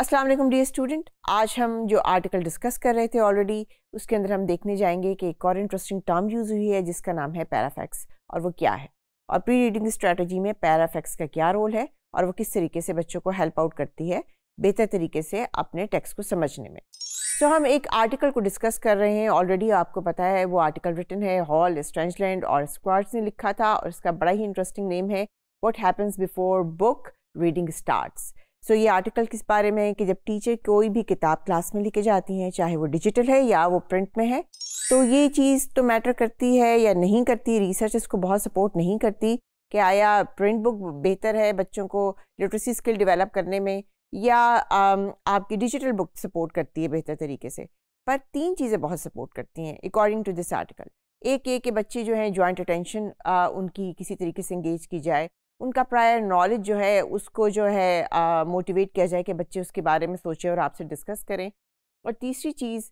अस्सलाम वालेकुम dear student आज हम जो आर्टिकल डिस्कस कर रहे थे ऑलरेडी उसके अंदर हम देखने जाएंगे कि एक और इंटरेस्टिंग टर्म यूज़ हुई है जिसका नाम है पैराफैक्स और वो क्या है और प्री रीडिंग स्ट्रेटजी में पैराफैक्स का क्या रोल है और वो किस तरीके से बच्चों को हेल्प आउट करती है बेहतर तरीके से अपने टेक्स्ट को समझने में तो हम एक आर्टिकल को डिस्कस कर रहे हैं ऑलरेडी आपको पता है वो आर्टिकल रिटन है हॉल स्ट्रेंजलैंड और स्क्वाड्स ने लिखा था और इसका बड़ा ही इंटरेस्टिंग नेम है what happens before book reading starts so ये आर्टिकल किस बारे में है कि जब टीचर कोई भी किताब क्लास में लेके जाती हैं चाहे वो डिजिटल है या वो प्रिंट में है तो ये चीज़ तो मैटर करती है या नहीं करती रिसर्च इसको बहुत सपोर्ट नहीं करती कि आया प्रिंट बुक बेहतर है बच्चों को लिटरेसी स्किल डेवलप करने में या आपकी डिजिटल बुक सपोर्ट करती है बेहतर तरीके से पर तीन चीज़ें बहुत सपोर्ट करती हैं अकॉर्डिंग टू दिस आर्टिकल एक ये कि बच्चे जो हैं जॉइंट अटेंशन उनकी किसी तरीके से इंगेज की जाए उनका प्रायर नॉलेज जो है उसको जो है मोटिवेट किया जाए कि बच्चे उसके बारे में सोचें और आपसे डिस्कस करें और तीसरी चीज़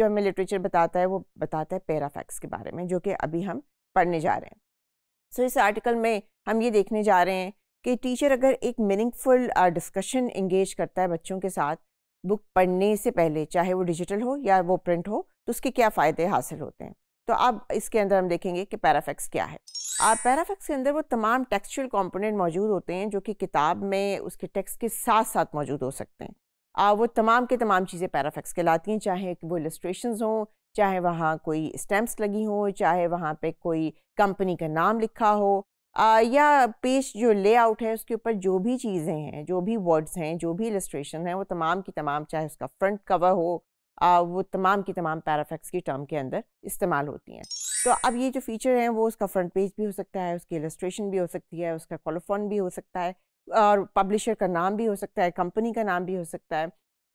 जो हमें लिटरेचर बताता है वो बताता है पैराफैक्स के बारे में जो कि अभी हम पढ़ने जा रहे हैं सो so, इस आर्टिकल में हम ये देखने जा रहे हैं कि टीचर अगर एक मीनिंगफुल डिस्कशन इंगेज करता है बच्चों के साथ बुक पढ़ने से पहले चाहे वो डिजिटल हो या वो प्रिंट हो तो उसके क्या फ़ायदे हासिल होते हैं तो अब इसके अंदर हम देखेंगे कि पैराफेक्स क्या है आप पैराफेक्स के अंदर वो तमाम टेक्सचुअल कंपोनेंट मौजूद होते हैं जो कि किताब में उसके टेक्स्ट के साथ साथ मौजूद हो सकते हैं आ, वो तमाम के तमाम चीज़ें पैराफेक्स कहलाती हैं चाहे वो इलस्ट्रेशन हों चाहे वहाँ कोई स्टैम्प्स लगी हों चाहे वहाँ पर कोई कंपनी का नाम लिखा हो आ, या पेज जो लेआउट है उसके ऊपर जो भी चीज़ें हैं जो भी वर्ड्स हैं जो भी इलस्ट्रेशन हैं वो तमाम की तमाम चाहे उसका फ्रंट कवर हो वो तमाम की तमाम पैराफैक्स की टर्म के अंदर इस्तेमाल होती हैं तो अब ये जो फीचर हैं वो उसका फ्रंट पेज भी हो सकता है उसकी इलस्ट्रेशन भी हो सकती है उसका कॉलोफोन भी हो सकता है और पब्लिशर का नाम भी हो सकता है कंपनी का नाम भी हो सकता है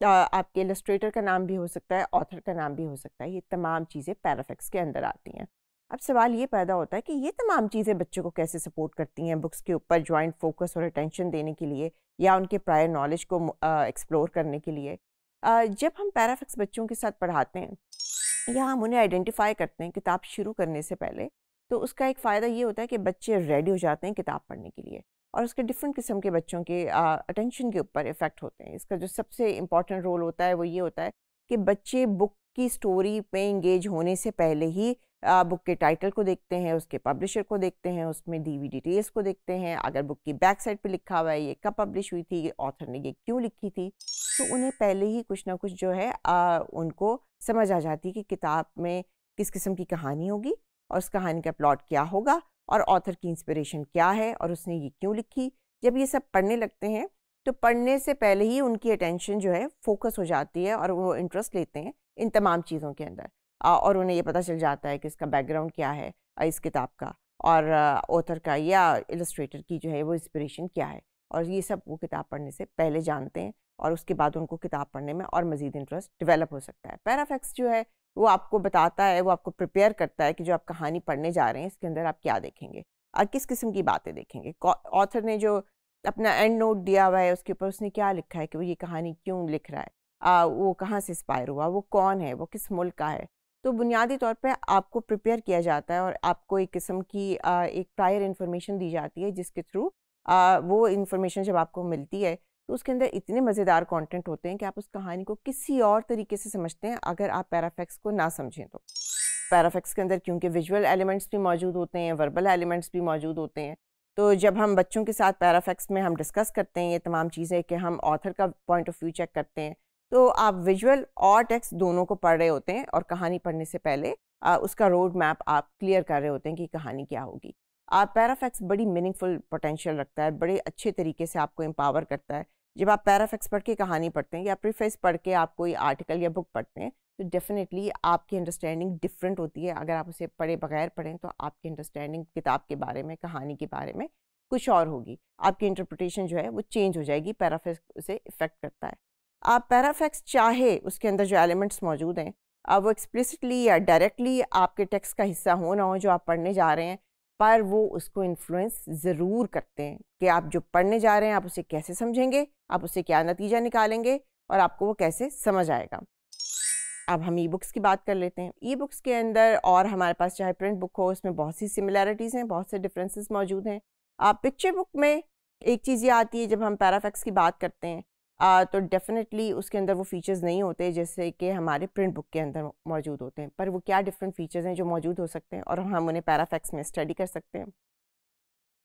आपके इलस्ट्रेटर का नाम भी हो सकता है ऑथर का नाम भी हो सकता है ये तमाम चीज़ें पैराफेक्स के अंदर आती हैं अब सवाल ये पैदा होता है कि ये तमाम चीज़ें बच्चों को कैसे सपोर्ट करती हैं बुक्स के ऊपर जॉइंट फोकस और अटेंशन देने के लिए या उनके प्रायर नॉलेज को एक्सप्लोर करने के लिए जब हम पैराफिक्स बच्चों के साथ पढ़ाते हैं या हम उन्हें आइडेंटिफाई करते हैं किताब शुरू करने से पहले तो उसका एक फ़ायदा ये होता है कि बच्चे रेडी हो जाते हैं किताब पढ़ने के लिए और उसके डिफरेंट किस्म के बच्चों के अटेंशन के ऊपर इफ़ेक्ट होते हैं इसका जो सबसे इम्पॉर्टेंट रोल होता है वो ये होता है कि बच्चे बुक की स्टोरी पे इंगेज होने से पहले ही बुक के टाइटल को देखते हैं उसके पब्लिशर को देखते हैं उसमें डी वी डिटेल्स को देखते हैं अगर बुक की बैक साइड पे लिखा हुआ है ये कब पब्लिश हुई थी ऑथर ने ये क्यों लिखी थी तो उन्हें पहले ही कुछ ना कुछ जो है आ, उनको समझ आ जाती कि किताब में किस किस्म की कहानी होगी और उस कहानी का प्लॉट क्या होगा और ऑथर की इंस्परेशन क्या है और उसने ये क्यों लिखी जब ये सब पढ़ने लगते हैं तो पढ़ने से पहले ही उनकी अटेंशन जो है फोकस हो जाती है और वो इंटरेस्ट लेते हैं इन तमाम चीज़ों के अंदर और उन्हें ये पता चल जाता है कि इसका बैकग्राउंड क्या है इस किताब का और ऑथर का या इलस्ट्रेटर की जो है वो इंस्परेशन क्या है और ये सब वो किताब पढ़ने से पहले जानते हैं और उसके बाद उनको किताब पढ़ने में और मज़ीद इंटरेस्ट डेवलप हो सकता है पैराफेक्स जो है वो आपको बताता है वो आपको प्रिपेयर करता है कि जो आप कहानी पढ़ने जा रहे हैं इसके अंदर आप क्या देखेंगे और किस किस्म की बातें देखेंगे ऑथर ने जो अपना एंड नोट दिया हुआ है उसके ऊपर उसने क्या लिखा है कि वो ये कहानी क्यों लिख रहा है आ, वो कहाँ से इंस्पायर हुआ वो कौन है वो किस मुल्क का है तो बुनियादी तौर पर आपको प्रिपेयर किया जाता है और आपको एक किस्म की आ, एक प्रायर इन्फॉर्मेशन दी जाती है जिसके थ्रू वो इन्फॉर्मेशन जब आपको मिलती है तो उसके अंदर इतने मज़ेदार कॉन्टेंट होते हैं कि आप उस कहानी को किसी और तरीके से समझते हैं अगर आप पैराफेक्स को ना समझें तो पैराफेक्स के अंदर क्योंकि विजुअल एलिमेंट्स भी मौजूद होते हैं वर्बल एलिमेंट्स भी मौजूद होते हैं तो जब हम बच्चों के साथ पैराफैक्स में हम डिस्कस करते हैं ये तमाम चीज़ें कि हम ऑथर का पॉइंट ऑफ व्यू चेक करते हैं तो आप विजुअल और टेक्स्ट दोनों को पढ़ रहे होते हैं और कहानी पढ़ने से पहले आ, उसका रोड मैप आप क्लियर कर रहे होते हैं कि कहानी क्या होगी आप पैराफैक्स बड़ी मीनिंगफुल पोटेंशियल रखता है बड़े अच्छे तरीके से आपको एम्पावर करता है जब आप पैराफ एक्सपर्ट की कहानी पढ़ते हैं या प्रीफेस पढ़ के आप कोई आर्टिकल या बुक पढ़ते हैं तो डेफिनेटली आपकी अंडरस्टैंडिंग डिफरेंट होती है अगर आप उसे पढ़े बगैर पढ़ें तो आपकी अंडरस्टैंडिंग किताब के बारे में कहानी के बारे में कुछ और होगी आपकी इंटरप्रटेशन जो है वो चेंज हो जाएगी पैराफेक्स उसे इफेक्ट करता है आप पैराफेक्स चाहे उसके अंदर जो एलिमेंट्स मौजूद हैं अब वो एक्सप्लिसिटली या डायरेक्टली आपके टेक्स्ट का हिस्सा हो ना हो जो आप पढ़ने जा रहे हैं पर वो उसको इन्फ्लुएंस ज़रूर करते हैं कि आप जो पढ़ने जा रहे हैं आप उसे कैसे समझेंगे आप उसे क्या नतीजा निकालेंगे और आपको वो कैसे समझ आएगा अब हम ई बुक्स की बात कर लेते हैं ई बुक्स के अंदर और हमारे पास चाहे प्रिंट बुक हो उसमें बहुत सी सिमिलैरिटीज़ हैं बहुत से डिफरेंसेस मौजूद हैं आप पिक्चर बुक में एक चीज़ ये आती है जब हम पैराफैक्स की बात करते हैं आ, तो डेफिनेटली उसके अंदर वो फ़ीचर्स नहीं होते जैसे कि हमारे प्रिंट बुक के अंदर मौजूद होते हैं पर वो क्या डिफरेंट फ़ीचर्स हैं जो मौजूद हो सकते हैं और हम उन्हें पैराफैक्स में स्टडी कर सकते हैं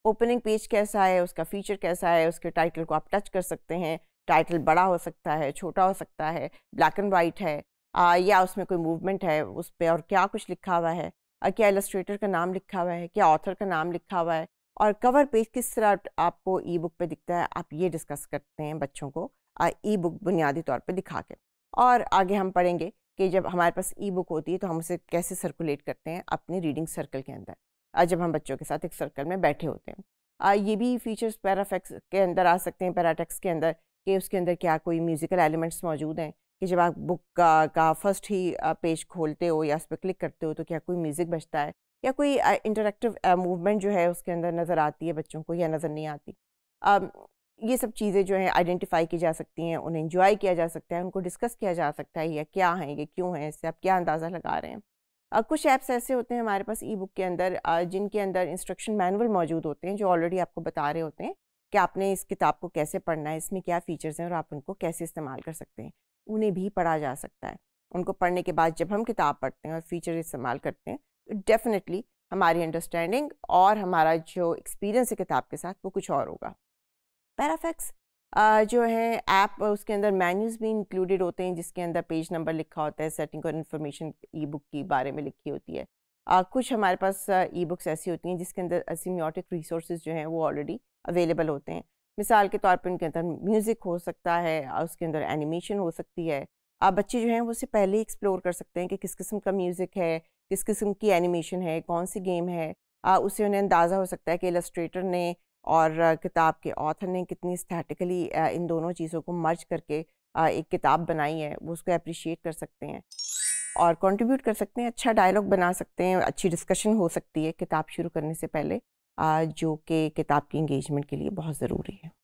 ओपनिंग पेज कैसा है उसका फ़ीचर कैसा है उसके टाइटल को आप टच कर सकते हैं टाइटल बड़ा हो सकता है छोटा हो सकता है ब्लैक एंड वाइट है आ, या उसमें कोई मूवमेंट है उस पर और क्या कुछ लिखा हुआ है क्या एलस्ट्रेटर का नाम लिखा हुआ है क्या ऑथर का नाम लिखा हुआ है और कवर पेज किस तरह आपको ई बुक पर दिखता है आप ये डिस्कस करते हैं बच्चों को ई बुक बुनियादी तौर पर दिखा के और आगे हम पढ़ेंगे कि जब हमारे पास ई बुक होती है तो हम उसे कैसे सर्कुलेट करते हैं अपने रीडिंग सर्कल के अंदर जब हम बच्चों के साथ एक सर्कल में बैठे होते हैं आ, ये भी फीचर्स पैराफेक्स के अंदर आ सकते हैं पैराटेक्स के अंदर कि उसके अंदर क्या कोई म्यूज़िकल एलिमेंट्स मौजूद हैं कि जब आप बुक का, का फर्स्ट ही पेज खोलते हो या उस पर क्लिक करते हो तो क्या कोई म्यूज़िक बजता है या कोई इंटरेक्टिव मूवमेंट जो है उसके अंदर नज़र आती है बच्चों को या नज़र नहीं आती ये सब चीज़ें जो हैं आइडेंटिफाई की जा सकती हैं उन्हें इंजॉय किया जा सकता है उनको डिस्कस किया जा सकता है या क्या हैं ये क्यों हैं इससे आप क्या अंदाज़ा लगा रहे हैं आ, कुछ ऐप्स ऐसे होते हैं हमारे पास ई बुक के अंदर जिनके अंदर इंस्ट्रक्शन मैनुअल मौजूद होते हैं जो ऑलरेडी आपको बता रहे होते हैं कि आपने इस किताब को कैसे पढ़ना है इसमें क्या फ़ीचर्स हैं और आप उनको कैसे इस्तेमाल कर सकते हैं उन्हें भी पढ़ा जा सकता है उनको पढ़ने के बाद जब हम किताब पढ़ते हैं और फीचर इस्तेमाल करते हैं तो डेफ़िनेटली हमारी अंडरस्टैंडिंग और हमारा जो एक्सपीरियंस है किताब के साथ वो कुछ और होगा पैराफैक्स जो है ऐप उसके अंदर मैन्यूज़ भी इंक्लूडेड होते हैं जिसके अंदर पेज नंबर लिखा होता है सेटिंग और इन्फॉर्मेशन ई बुक के बारे में लिखी होती है आ, कुछ हमारे पास ई बुक्स ऐसी होती हैं जिसके अंदर असीमियोटिक रिसोर्स जो हैं वो ऑलरेडी अवेलेबल होते हैं मिसाल के तौर पर उनके अंदर म्यूज़िक हो सकता है उसके अंदर एनिमेशन हो सकती है आप बच्चे जो हैं वो उससे पहले ही एक्सप्लोर कर सकते हैं कि किस किस्म का म्यूज़िक है किस किस्म की एनिमेशन है कौन सी गेम है आ, उससे उन्हें अंदाज़ा हो सकता है कि इलस्ट्रेटर ने और किताब के ऑथर ने कितनी स्थैटिकली इन दोनों चीज़ों को मर्ज करके एक किताब बनाई है वो उसको अप्रिशिएट कर सकते हैं और कंट्रीब्यूट कर सकते हैं अच्छा डायलॉग बना सकते हैं अच्छी डिस्कशन हो सकती है किताब शुरू करने से पहले जो कि किताब की इंगेजमेंट के लिए बहुत ज़रूरी है